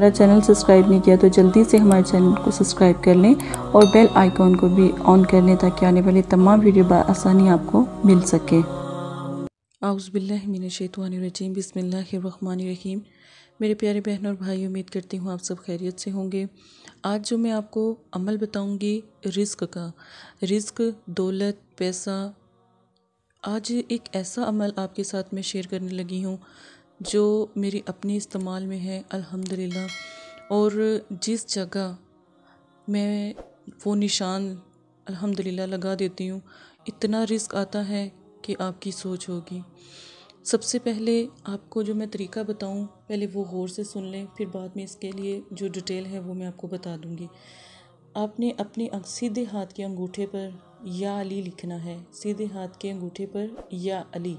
हमारा channel subscribe नहीं किया तो जल्दी से हमारे चैनल को सब्सक्राइब कर लें और बेल आइकॉन को भी ऑन कर लें ताकि आने वाली तमाम वीडियो बसानी आपको मिल सके आउज़बिल्लिनशैतवानरजीम बसमीम मेरे प्यारे बहन और भाई उम्मीद करती हूँ आप सब खैरियत से होंगे आज जो मैं आपको अमल बताऊँगी रिस्क का रिस्क दौलत पैसा आज एक ऐसा अमल आपके साथ मैं शेयर करने लगी हूँ जो मेरी अपने इस्तेमाल में है अल्हम्दुलिल्लाह और जिस जगह मैं वो निशान अल्हम्दुलिल्लाह लगा देती हूँ इतना रिस्क आता है कि आपकी सोच होगी सबसे पहले आपको जो मैं तरीका बताऊं पहले वो गौर से सुन लें फिर बाद में इसके लिए जो डिटेल है वो मैं आपको बता दूंगी आपने अपने सीधे हाथ के अंगूठे पर या अली लिखना है सीधे हाथ के अंगूठे पर या अली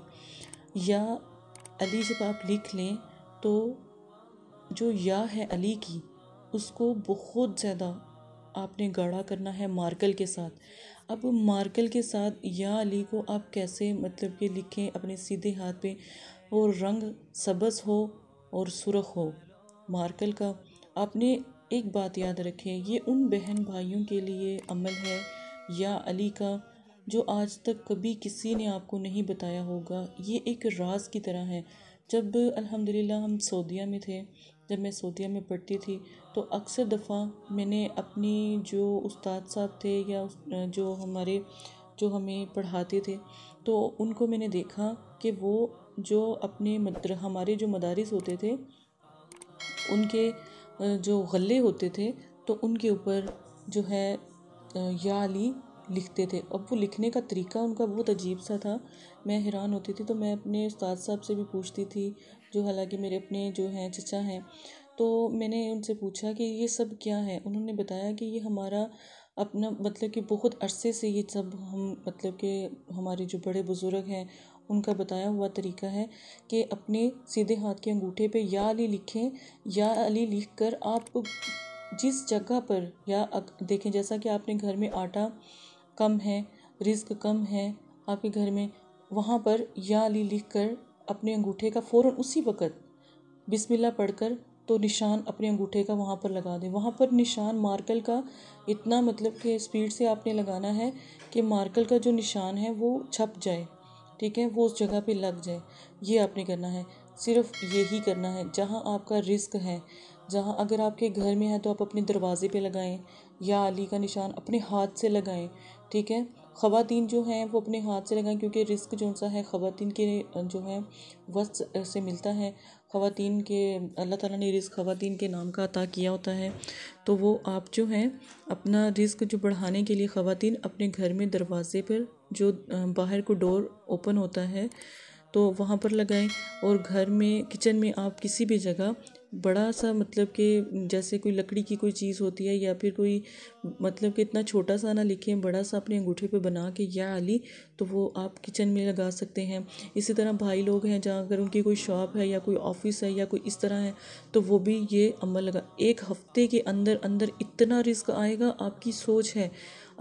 या अली जब आप लिख लें तो जो या है अली की उसको बहुत ज़्यादा आपने गाढ़ा करना है मार्कल के साथ अब मार्कल के साथ या अली को आप कैसे मतलब कि लिखें अपने सीधे हाथ पे और रंग सबस हो और सुरख हो मार्कल का आपने एक बात याद रखें ये उन बहन भाइयों के लिए अमल है या अली का जो आज तक कभी किसी ने आपको नहीं बताया होगा ये एक राज की तरह है जब अल्हम्दुलिल्लाह हम सऊदीया में थे जब मैं सऊदीया में पढ़ती थी तो अक्सर दफ़ा मैंने अपनी जो उस्ताद साहब थे या जो हमारे जो हमें पढ़ाते थे तो उनको मैंने देखा कि वो जो अपने मद्र हमारे जो मदारस होते थे उनके जो गले होते थे तो उनके ऊपर जो है या अली लिखते थे अब वो लिखने का तरीका उनका बहुत अजीब सा था मैं हैरान होती थी तो मैं अपने उस्ताद साहब से भी पूछती थी जो हालांकि मेरे अपने जो हैं चचा हैं तो मैंने उनसे पूछा कि ये सब क्या है उन्होंने बताया कि ये हमारा अपना मतलब कि बहुत अरसे से ये सब हम मतलब कि हमारे जो बड़े बुज़ुर्ग हैं उनका बताया हुआ तरीका है कि अपने सीधे हाथ के अंगूठे पे या अली लिखें या अली लिख कर आप जिस जगह पर या देखें जैसा कि आपने घर में आटा कम है रिस्क कम है आपके घर में वहाँ पर या अली लिख कर अपने अंगूठे का फ़ौरन उसी वक़्त बिस्मिल्लाह पढ़ कर तो निशान अपने अंगूठे का वहाँ पर लगा दें वहाँ पर निशान मार्कल का इतना मतलब कि स्पीड से आपने लगाना है कि मार्कल का जो निशान है वो छप जाए ठीक है वो उस जगह पे लग जाए ये आपने करना है सिर्फ यही करना है जहाँ आपका रिस्क है जहाँ अगर आपके घर में है तो आप अपने दरवाज़े पे लगाएं या अली का निशान अपने हाथ से लगाएं ठीक है ख़वातीन जो हैं वो अपने हाथ से लगाएं क्योंकि रिस्क जो सा है ख़वातीन के जो है वस्त्र से मिलता है ख़वातीन के अल्लाह ताला ने रिस्क ख़वातीन के नाम का अता किया होता है तो वो आप जो हैं अपना रिस्क जो बढ़ाने के लिए ख़वातीन अपने घर में दरवाज़े पर जो बाहर को डोर ओपन होता है तो वहाँ पर लगाएं और घर में किचन में आप किसी भी जगह बड़ा सा मतलब कि जैसे कोई लकड़ी की कोई चीज़ होती है या फिर कोई मतलब कि इतना छोटा सा ना लिखें बड़ा सा अपने अंगूठे पे बना के या आली तो वो आप किचन में लगा सकते हैं इसी तरह भाई लोग हैं जहाँ अगर उनकी कोई शॉप है या कोई ऑफिस है या कोई इस तरह है तो वो भी ये अमल लगा एक हफ्ते के अंदर अंदर इतना रिस्क आएगा आपकी सोच है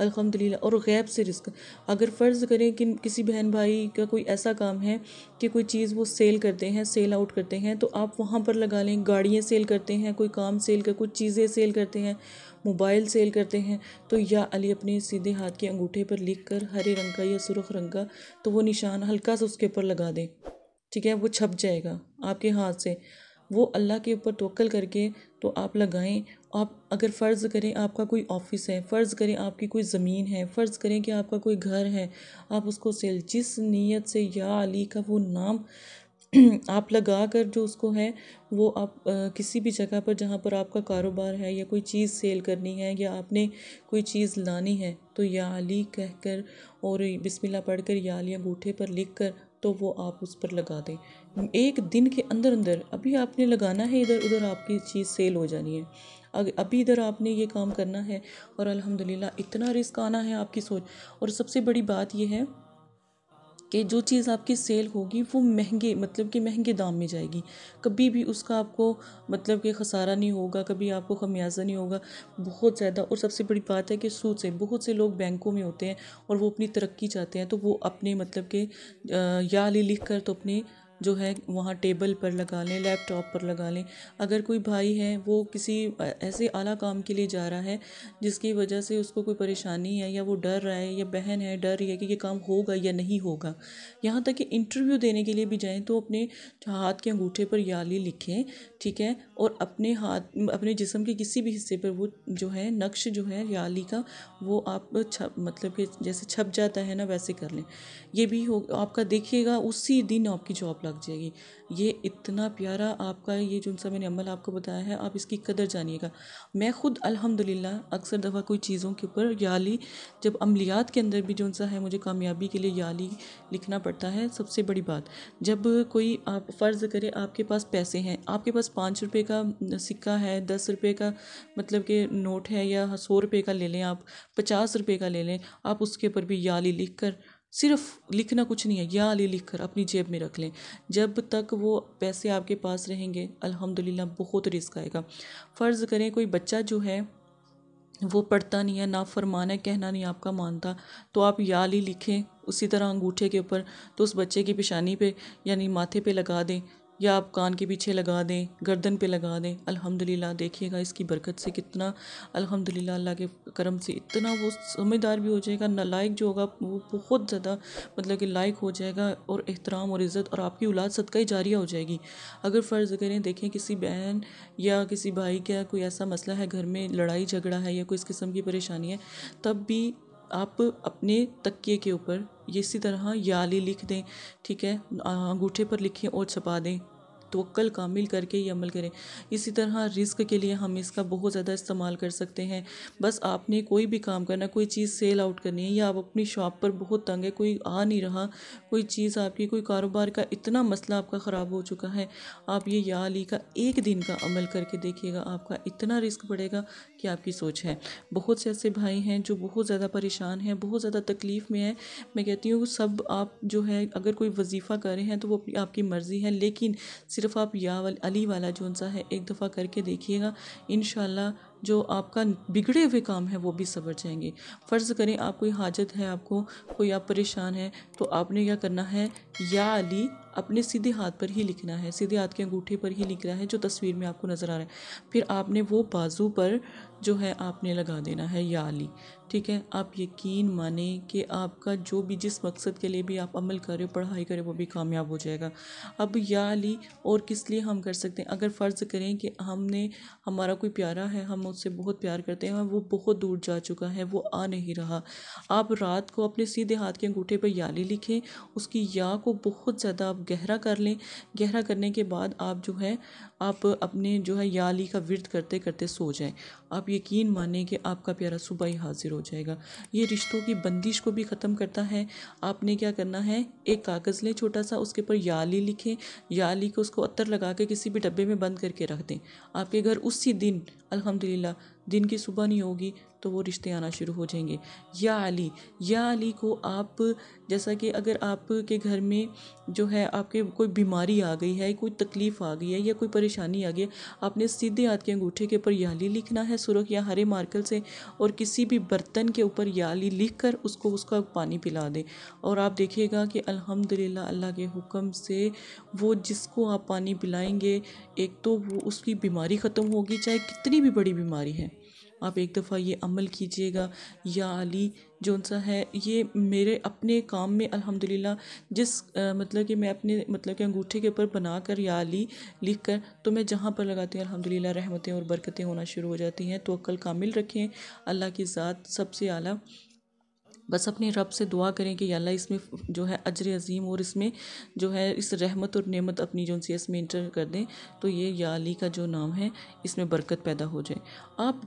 अलहमदिल्ला और गैब से रिस्क अगर फ़र्ज़ करें कि किसी बहन भाई का कोई ऐसा काम है कि कोई चीज़ वो सेल करते हैं सेल आउट करते हैं तो आप वहाँ पर लगा लें गाड़ी गाड़ियाँ सेल करते हैं कोई काम सेल कर कुछ चीज़ें सेल करते हैं मोबाइल सेल करते हैं तो या अली अपने सीधे हाथ के अंगूठे पर लिख कर हरे रंग का या सुरख रंग का तो वो निशान हल्का सा उसके ऊपर लगा दें ठीक है वो छप जाएगा आपके हाथ से वो अल्लाह के ऊपर तोकल करके तो आप लगाएं आप अगर फ़र्ज़ करें आपका कोई ऑफिस है फ़र्ज़ करें आपकी कोई ज़मीन है फ़र्ज़ करें कि आपका कोई घर है आप उसको सेल जिस नीयत से या अली का वो नाम आप लगा कर जो उसको है वो आप किसी भी जगह पर जहाँ पर आपका कारोबार है या कोई चीज़ सेल करनी है या आपने कोई चीज़ लानी है तो या अली कह कर और बिस्मिल्लाह पढ़ कर या अली अंगूठे पर लिख कर तो वो आप उस पर लगा दें एक दिन के अंदर अंदर अभी आपने लगाना है इधर उधर आपकी चीज़ सेल हो जानी है अभी इधर आपने ये काम करना है और अल्हम्दुलिल्लाह इतना रिस्क आना है आपकी सोच और सबसे बड़ी बात यह है कि जो चीज़ आपकी सेल होगी वो महंगे मतलब कि महंगे दाम में जाएगी कभी भी उसका आपको मतलब कि खसारा नहीं होगा कभी आपको खमियाजा नहीं होगा बहुत ज़्यादा और सबसे बड़ी बात है कि सूद से बहुत से लोग बैंकों में होते हैं और वो अपनी तरक्की चाहते हैं तो वो अपने मतलब के या लिख कर तो अपने जो है वहाँ टेबल पर लगा लें लैपटॉप पर लगा लें अगर कोई भाई है वो किसी ऐसे आला काम के लिए जा रहा है जिसकी वजह से उसको कोई परेशानी है या वो डर रहा है या बहन है डर रही है कि ये काम होगा या नहीं होगा यहाँ तक कि इंटरव्यू देने के लिए भी जाएँ तो अपने हाथ के अंगूठे पर याली लिखें ठीक है और अपने हाथ अपने जिसम के किसी भी हिस्से पर वो जो है नक्श जो है याली का वो आप छप मतलब कि जैसे छप जाता है ना वैसे कर लें ये भी हो आपका देखिएगा उसी दिन आपकी जॉब लग जाएगी ये इतना प्यारा आपका ये जो सा मैंने अमल आपको बताया है आप इसकी कदर जानिएगा मैं ख़ुद अल्हम्दुलिल्लाह अक्सर दफ़ा कोई चीज़ों के ऊपर याली जब अमलियात के अंदर भी जो सा है मुझे कामयाबी के लिए याली लिखना पड़ता है सबसे बड़ी बात जब कोई आप फ़र्ज़ करें आपके पास पैसे हैं आपके पास पाँच रुपये का सिक्का है दस रुपये का मतलब कि नोट है या सौ रुपये का ले लें आप पचास रुपये का ले लें आप उसके ऊपर भी याली लिख कर सिर्फ लिखना कुछ नहीं है या ले लिख कर अपनी जेब में रख लें जब तक वो पैसे आपके पास रहेंगे अल्हम्दुलिल्लाह बहुत रिस्क आएगा फ़र्ज़ करें कोई बच्चा जो है वो पढ़ता नहीं है ना फरमाना है कहना नहीं आपका मानता तो आप याली लिखें उसी तरह अंगूठे के ऊपर तो उस बच्चे की पेशानी पे यानी माथे पे लगा दें या आप कान के पीछे लगा दें गर्दन पे लगा दें अल्हम्दुलिल्लाह देखिएगा इसकी बरकत से कितना अल्हम्दुलिल्लाह अल्लाह के करम से इतना वो समझदार भी हो जाएगा नालायक जो होगा वो बहुत ज़्यादा मतलब कि लायक हो जाएगा और एहतराम और इज़्ज़त और आपकी औलाद सदका ही जारिया हो जाएगी अगर फ़र्ज़ करें देखें किसी बहन या किसी भाई का कोई ऐसा मसला है घर में लड़ाई झगड़ा है या कोई इस किस्म की परेशानी है तब भी आप अपने तकिए के ऊपर इसी तरह याली लिख दें ठीक है अंगूठे पर लिखें और छपा दें तवक्ल कामिल करके ये अमल करें इसी तरह रिस्क के लिए हम इसका बहुत ज़्यादा इस्तेमाल कर सकते हैं बस आपने कोई भी काम करना कोई चीज़ सेल आउट करनी है या आप अपनी शॉप पर बहुत तंग है कोई आ नहीं रहा कोई चीज़ आपकी कोई कारोबार का इतना मसला आपका ख़राब हो चुका है आप ये या अली का एक दिन का अमल करके देखिएगा आपका इतना रिस्क बढ़ेगा कि आपकी सोच है बहुत से ऐसे भाई हैं जो बहुत ज़्यादा परेशान हैं बहुत ज़्यादा तकलीफ़ में है मैं कहती हूँ सब आप जो है अगर कोई वजीफ़ा कर रहे हैं तो वो आपकी मर्ज़ी है लेकिन सिर्फ़ आप या अली वाला जो सा है एक दफ़ा करके देखिएगा इन जो आपका बिगड़े हुए काम है वो भी सवर जाएंगे फ़र्ज़ करें आप कोई हाजत है आपको कोई आप परेशान है तो आपने क्या करना है या अली अपने सीधे हाथ पर ही लिखना है सीधे हाथ के अंगूठे पर ही लिखना है जो तस्वीर में आपको नज़र आ रहा है फिर आपने वो बाजू पर जो है आपने लगा देना है या अली ठीक है आप यकीन माने कि आपका जो भी जिस मकसद के लिए भी आप अमल करें पढ़ाई करें वो भी कामयाब हो जाएगा अब या अली और किस लिए हम कर सकते हैं अगर फ़र्ज़ करें कि हमने हमारा कोई प्यारा है हम मुझसे बहुत प्यार करते हैं वो बहुत दूर जा चुका है वो आ नहीं रहा आप रात को अपने सीधे हाथ के अंगूठे पर याली लिखें उसकी या को बहुत ज़्यादा आप गहरा कर लें गहरा करने के बाद आप जो है आप अपने जो है याली का विरध करते करते सो जाएं आप यकीन माने कि आपका प्यारा सुबह ही हाजिर हो जाएगा ये रिश्तों की बंदिश को भी ख़त्म करता है आपने क्या करना है एक कागज़ लें छोटा सा उसके ऊपर याली लिखें याली को उसको अत्तर लगा के किसी भी डब्बे में बंद करके रख दें आपके घर उसी दिन अलहमदिल्ला दिन की सुबह नहीं होगी तो वो रिश्ते आना शुरू हो जाएंगे या अली या अली को आप जैसा कि अगर आपके घर में जो है आपके कोई बीमारी आ गई है कोई तकलीफ़ आ गई है या कोई परेशानी आ गई है आपने सीधे हाथ के अंगूठे के ऊपर याली लिखना है सुरख या हरे मार्कल से और किसी भी बर्तन के ऊपर याली लिख कर उसको उसका पानी पिला दें और आप देखिएगा कि अल्हम्दुलिल्लाह अल्लाह के हुक्म से वो जिसको आप पानी पिलाएंगे एक तो वो उसकी बीमारी ख़त्म होगी चाहे कितनी भी बड़ी बीमारी है आप एक दफ़ा ये अमल कीजिएगा या अली जौन सा है ये मेरे अपने काम में अल्हम्दुलिल्लाह जिस आ, मतलब कि मैं अपने मतलब कि अंगूठे के ऊपर बना कर या अली लिख कर तो मैं जहाँ पर लगाती हूँ अल्हम्दुलिल्लाह रहमतें और बरकतें होना शुरू हो जाती हैं तो अक्ल कामिल रखें अल्लाह की ज़ात सबसे आला बस अपने रब से दुआ करें कि अल्लाह इसमें जो है अजर अज़ीम और इसमें जो है इस रहमत और नेमत अपनी जो सी इसमें इंटर कर दें तो ये या अली का जो नाम है इसमें बरकत पैदा हो जाए आप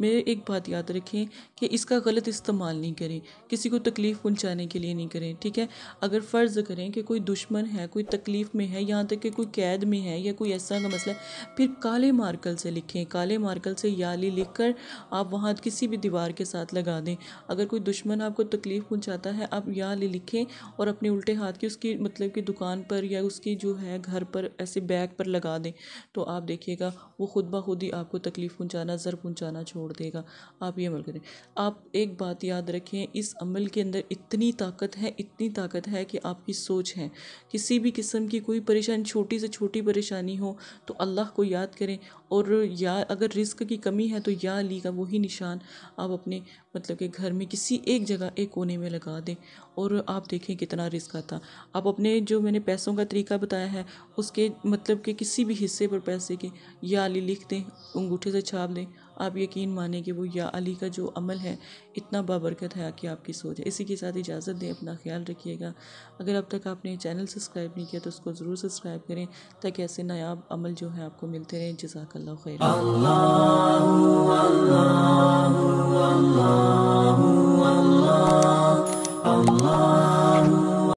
मेरे एक बात याद रखें कि इसका गलत इस्तेमाल नहीं करें किसी को तकलीफ़ पहुँचाने के लिए नहीं करें ठीक है अगर फ़र्ज़ करें कि कोई दुश्मन है कोई तकलीफ़ में है यहाँ तक कि कोई कैद में है या कोई ऐसा का मसला है फिर काले मार्कल से लिखें काले मार्कल से याली लिख कर आप वहाँ किसी भी दीवार के साथ लगा दें अगर कोई दुश्मन आपको तकलीफ़ पहुंचाता है आप या ले लिखें और अपने उल्टे हाथ की उसकी मतलब कि दुकान पर या उसकी जो है घर पर ऐसे बैग पर लगा दें तो आप देखिएगा वो खुद ब खुद ही आपको तकलीफ़ पहुंचाना ज़र पहुंचाना छोड़ देगा आप ये अमल करें आप एक बात याद रखें इस अमल के अंदर इतनी ताकत है इतनी ताकत है कि आपकी सोच है किसी भी किस्म की कोई परेशानी छोटी से छोटी परेशानी हो तो अल्लाह को याद करें और या अगर रिस्क की कमी है तो या अली का वही निशान आप अपने मतलब कि घर में किसी एक जगह एक कोने में लगा दें और आप देखें कितना रिस्क आता आप अपने जो मैंने पैसों का तरीका बताया है उसके मतलब कि किसी भी हिस्से पर पैसे के या लिख दें अंगूठे से छाप दें आप यकीन माने कि वो या अली का जो अमल है इतना बाबरकत है कि आपकी सोच है इसी के साथ इजाज़त दें अपना ख्याल रखिएगा अगर अब तक आपने चैनल सब्सक्राइब नहीं किया तो उसको ज़रूर सब्सक्राइब करें ताकि ऐसे नायाब अमल जो है आपको मिलते रहें जजाकल्ला खैर